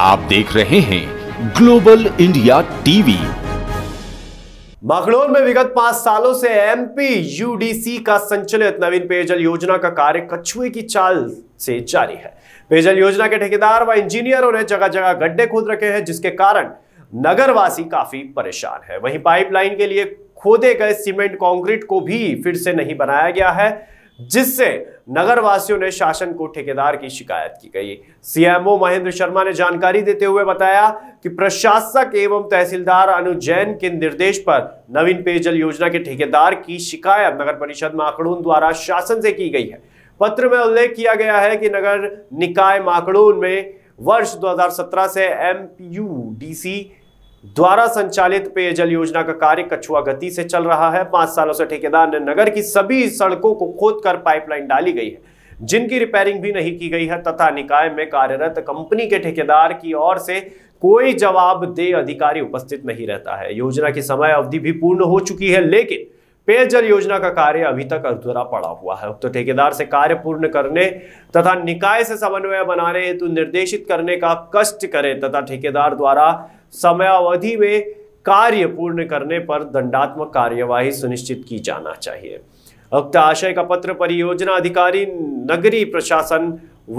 आप देख रहे हैं ग्लोबल इंडिया टीवी बागलोर में विगत पांच सालों से एमपी यूडीसी का संचालित नवीन पेयजल योजना का कार्य कछुए की चाल से जारी है पेयजल योजना के ठेकेदार व इंजीनियरों ने जगह जगह गड्ढे खोद रखे हैं जिसके कारण नगरवासी काफी परेशान है वहीं पाइपलाइन के लिए खोदे गए सीमेंट कंक्रीट को भी फिर से नहीं बनाया गया है जिससे नगरवासियों ने शासन को ठेकेदार की शिकायत की गई सीएमओ महेंद्र शर्मा ने जानकारी देते हुए बताया कि प्रशासक एवं तहसीलदार अनु जैन के निर्देश पर नवीन पेयजल योजना के ठेकेदार की शिकायत नगर परिषद माकड़ून द्वारा शासन से की गई है पत्र में उल्लेख किया गया है कि नगर निकाय माकड़ून में वर्ष 2017 से एम द्वारा संचालित पेयजल योजना का कार्य कछुआ गति से चल रहा है पांच सालों से ठेकेदार ने नगर की सभी सड़कों को खोद कर पाइपलाइन डाली गई है जिनकी रिपेयरिंग भी नहीं की गई है तथा निकाय में कार्यरत कंपनी के ठेकेदार की ओर से कोई जवाब दे अधिकारी उपस्थित नहीं रहता है योजना की समय अवधि भी पूर्ण हो चुकी है लेकिन पेयजल योजना का कार्य अभी तक अधूरा पड़ा हुआ है उक्त तो ठेकेदार से कार्य पूर्ण करने तथा निकाय से समन्वय बनाने हेतु निर्देशित करने का कष्ट करें तथा ठेकेदार द्वारा समयावधि में कार्य पूर्ण करने पर दंडात्मक कार्यवाही सुनिश्चित की जाना चाहिए उक्त आशय का पत्र परियोजना अधिकारी नगरीय प्रशासन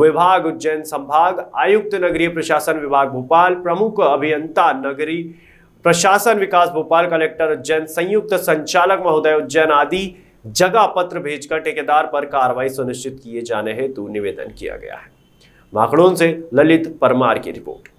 विभाग उज्जैन संभाग आयुक्त नगरीय प्रशासन विभाग भोपाल प्रमुख अभियंता नगरी प्रशासन विकास भोपाल कलेक्टर उज्जैन संयुक्त संचालक महोदय उज्जैन आदि जगह पत्र भेजकर ठेकेदार पर कार्रवाई सुनिश्चित किए जाने हेतु निवेदन किया गया है माखड़ों से ललित परमार की रिपोर्ट